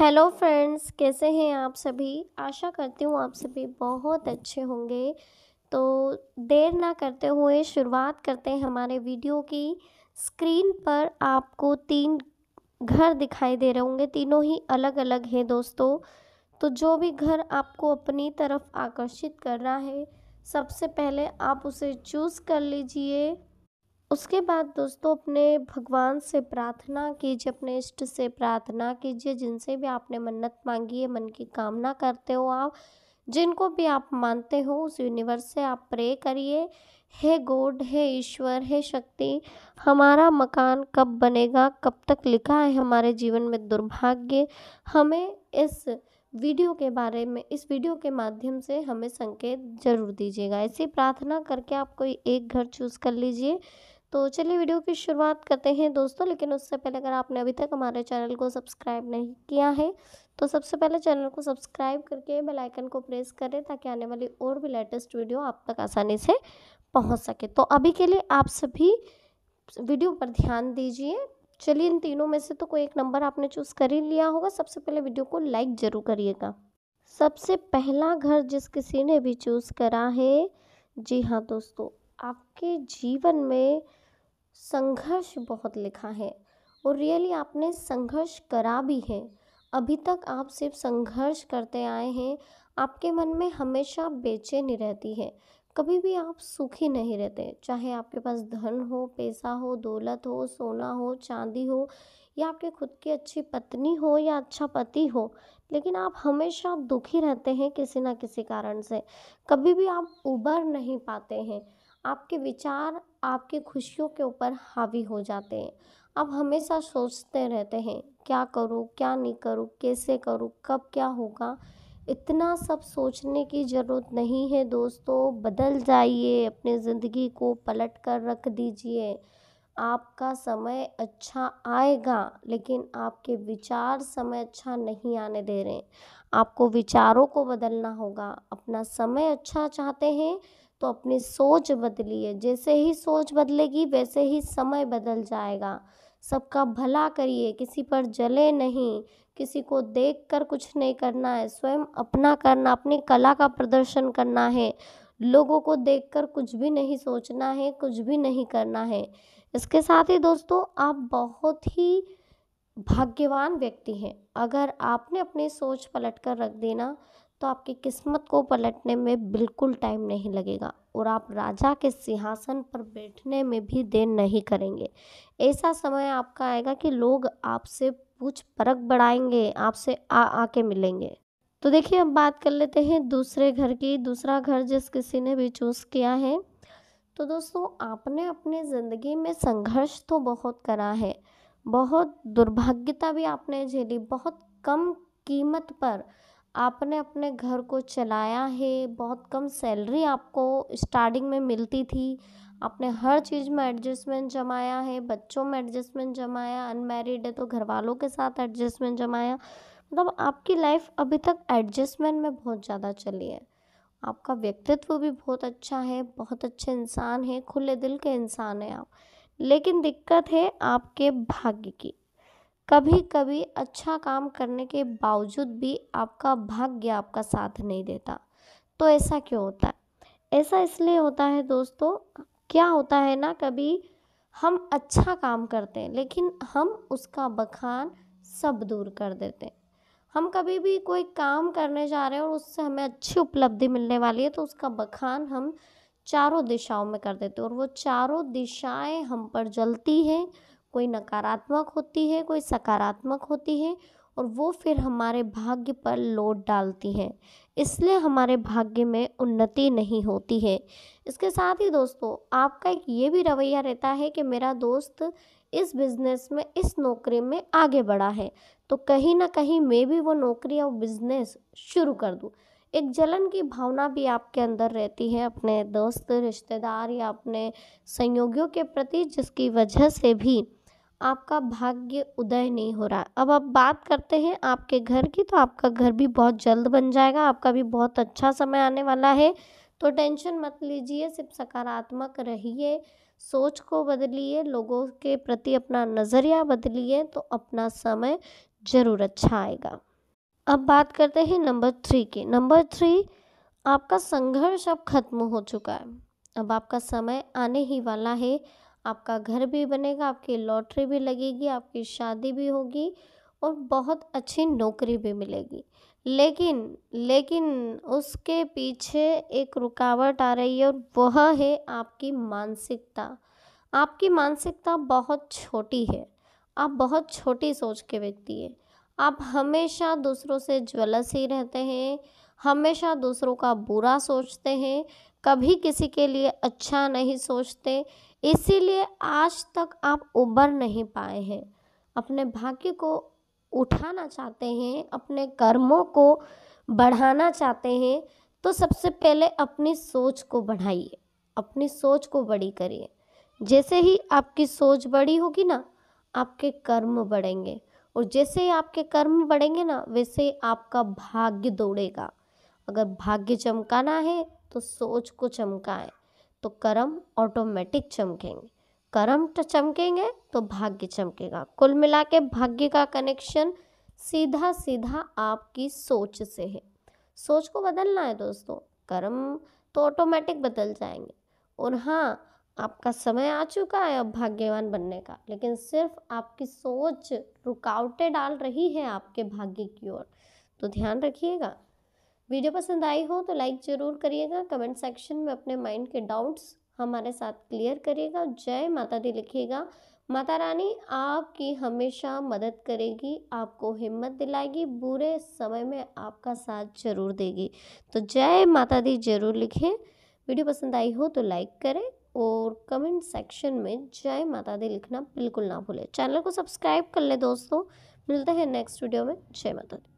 hello friends कैसे हैं आप सभी आशा करती हूँ आप सभी बहुत अच्छे होंगे तो देर ना करते हुए शुरुआत करते हैं हमारे वीडियो की स्क्रीन पर आपको तीन घर दिखाई दे रहे होंगे तीनों ही अलग अलग हैं दोस्तों तो जो भी घर आपको अपनी तरफ आकर्षित कर रहा है सबसे पहले आप उसे चूज़ कर लीजिए उसके बाद दोस्तों अपने भगवान से प्रार्थना कीजिए अपने इष्ट से प्रार्थना कीजिए जिनसे भी आपने मन्नत मांगी है मन की कामना करते हो आप जिनको भी आप मानते हो उस यूनिवर्स से आप प्रे करिए हे गॉड हे ईश्वर हे शक्ति हमारा मकान कब बनेगा कब तक लिखा है हमारे जीवन में दुर्भाग्य हमें इस वीडियो के बारे में इस वीडियो के माध्यम से हमें संकेत जरूर दीजिएगा ऐसी प्रार्थना करके आप कोई एक घर चूज़ कर लीजिए तो चलिए वीडियो की शुरुआत करते हैं दोस्तों लेकिन उससे पहले अगर आपने अभी तक हमारे चैनल को सब्सक्राइब नहीं किया है तो सबसे पहले चैनल को सब्सक्राइब करके बेल आइकन को प्रेस करें ताकि आने वाली और भी लेटेस्ट वीडियो आप तक आसानी से पहुंच सके तो अभी के लिए आप सभी वीडियो पर ध्यान दीजिए चलिए इन तीनों में से तो कोई एक नंबर आपने चूज़ कर ही लिया होगा सबसे पहले वीडियो को लाइक ज़रूर करिएगा सबसे पहला घर जिस किसी ने भी चूज़ करा है जी हाँ दोस्तों आपके जीवन में संघर्ष बहुत लिखा है और रियली आपने संघर्ष करा भी है अभी तक आप सिर्फ संघर्ष करते आए हैं आपके मन में हमेशा बेचैनी रहती है कभी भी आप सुखी नहीं रहते चाहे आपके पास धन हो पैसा हो दौलत हो सोना हो चांदी हो या आपके खुद की अच्छी पत्नी हो या अच्छा पति हो लेकिन आप हमेशा दुखी रहते हैं किसी ना किसी कारण से कभी भी आप उबर नहीं पाते हैं आपके विचार आपके खुशियों के ऊपर हावी हो जाते हैं आप हमेशा सोचते रहते हैं क्या करूँ क्या नहीं करूँ कैसे करूँ कब क्या होगा इतना सब सोचने की ज़रूरत नहीं है दोस्तों बदल जाइए अपने ज़िंदगी को पलट कर रख दीजिए आपका समय अच्छा आएगा लेकिन आपके विचार समय अच्छा नहीं आने दे रहे आपको विचारों को बदलना होगा अपना समय अच्छा चाहते हैं तो अपनी सोच बदलिए जैसे ही सोच बदलेगी वैसे ही समय बदल जाएगा सबका भला करिए किसी पर जले नहीं किसी को देखकर कुछ नहीं करना है स्वयं अपना करना अपनी कला का प्रदर्शन करना है लोगों को देखकर कुछ भी नहीं सोचना है कुछ भी नहीं करना है इसके साथ ही दोस्तों आप बहुत ही भाग्यवान व्यक्ति हैं अगर आपने अपनी सोच पलट कर रख देना तो आपकी किस्मत को पलटने में बिल्कुल टाइम नहीं लगेगा और आप राजा के सिंहासन पर बैठने में भी देर नहीं करेंगे ऐसा समय आपका आएगा कि लोग आपसे पूछ परख बढ़ाएंगे आपसे आ आके मिलेंगे तो देखिए अब बात कर लेते हैं दूसरे घर की दूसरा घर जिस किसी ने भी चूज़ किया है तो दोस्तों आपने अपने ज़िंदगी में संघर्ष तो बहुत करा है बहुत दुर्भाग्यता भी आपने झेली बहुत कम कीमत पर आपने अपने घर को चलाया है बहुत कम सैलरी आपको स्टार्टिंग में मिलती थी आपने हर चीज़ में एडजस्टमेंट जमाया है बच्चों में एडजस्टमेंट जमाया अनमेरिड है तो घर वालों के साथ एडजस्टमेंट जमाया मतलब आपकी लाइफ अभी तक एडजस्टमेंट में बहुत ज़्यादा चली है आपका व्यक्तित्व भी बहुत अच्छा है बहुत अच्छे इंसान है खुले दिल के इंसान हैं आप लेकिन दिक्कत है आपके भाग्य की कभी कभी अच्छा काम करने के बावजूद भी आपका भाग्य आपका साथ नहीं देता तो ऐसा क्यों होता है ऐसा इसलिए होता है दोस्तों क्या होता है ना कभी हम अच्छा काम करते हैं लेकिन हम उसका बखान सब दूर कर देते हैं हम कभी भी कोई काम करने जा रहे हैं और उससे हमें अच्छी उपलब्धि मिलने वाली है तो उसका बखान हम चारों दिशाओं में कर देते हैं और वो चारों दिशाएं हम पर जलती हैं कोई नकारात्मक होती है कोई सकारात्मक होती है और वो फिर हमारे भाग्य पर लोड डालती हैं इसलिए हमारे भाग्य में उन्नति नहीं होती है इसके साथ ही दोस्तों आपका एक ये भी रवैया रहता है कि मेरा दोस्त इस बिज़नेस में इस नौकरी में आगे बढ़ा है तो कहीं ना कहीं मैं भी वो नौकरी और बिज़नेस शुरू कर दूँ एक जलन की भावना भी आपके अंदर रहती है अपने दोस्त रिश्तेदार या अपने संयोगियों के प्रति जिसकी वजह से भी आपका भाग्य उदय नहीं हो रहा अब आप बात करते हैं आपके घर की तो आपका घर भी बहुत जल्द बन जाएगा आपका भी बहुत अच्छा समय आने वाला है तो टेंशन मत लीजिए सिर्फ सकारात्मक रहिए सोच को बदलिए लोगों के प्रति अपना नज़रिया बदलिए तो अपना समय ज़रूर अच्छा आएगा अब बात करते हैं नंबर थ्री की नंबर थ्री आपका संघर्ष अब खत्म हो चुका है अब आपका समय आने ही वाला है आपका घर भी बनेगा आपकी लॉटरी भी लगेगी आपकी शादी भी होगी और बहुत अच्छी नौकरी भी मिलेगी लेकिन लेकिन उसके पीछे एक रुकावट आ रही है और वह है आपकी मानसिकता आपकी मानसिकता बहुत छोटी है आप बहुत छोटी सोच के व्यक्ति हैं आप हमेशा दूसरों से ज्वलस ही रहते हैं हमेशा दूसरों का बुरा सोचते हैं कभी किसी के लिए अच्छा नहीं सोचते इसीलिए आज तक आप उबर नहीं पाए हैं अपने भाग्य को उठाना चाहते हैं अपने कर्मों को बढ़ाना चाहते हैं तो सबसे पहले अपनी सोच को बढ़ाइए अपनी सोच को बड़ी करिए जैसे ही आपकी सोच बड़ी होगी ना आपके कर्म बढ़ेंगे और जैसे ही आपके कर्म बढ़ेंगे ना वैसे ही आपका भाग्य दौड़ेगा अगर भाग्य चमकाना है तो सोच को चमकाएं तो कर्म ऑटोमेटिक चमकेंगे कर्म तो चमकेंगे तो भाग्य चमकेगा कुल मिला के भाग्य का कनेक्शन सीधा सीधा आपकी सोच से है सोच को बदलना है दोस्तों कर्म तो ऑटोमेटिक बदल जाएंगे और हाँ आपका समय आ चुका है अब भाग्यवान बनने का लेकिन सिर्फ आपकी सोच रुकावटें डाल रही है आपके भाग्य की ओर तो ध्यान रखिएगा वीडियो पसंद आई हो तो लाइक ज़रूर करिएगा कमेंट सेक्शन में अपने माइंड के डाउट्स हमारे साथ क्लियर करिएगा जय माता दी लिखिएगा माता रानी आपकी हमेशा मदद करेगी आपको हिम्मत दिलाएगी बुरे समय में आपका साथ जरूर देगी तो जय माता दी जरूर लिखें वीडियो पसंद आई हो तो लाइक करें और कमेंट सेक्शन में जय माता दी लिखना बिल्कुल ना भूलें चैनल को सब्सक्राइब कर ले दोस्तों मिलते हैं नेक्स्ट वीडियो में जय माता दी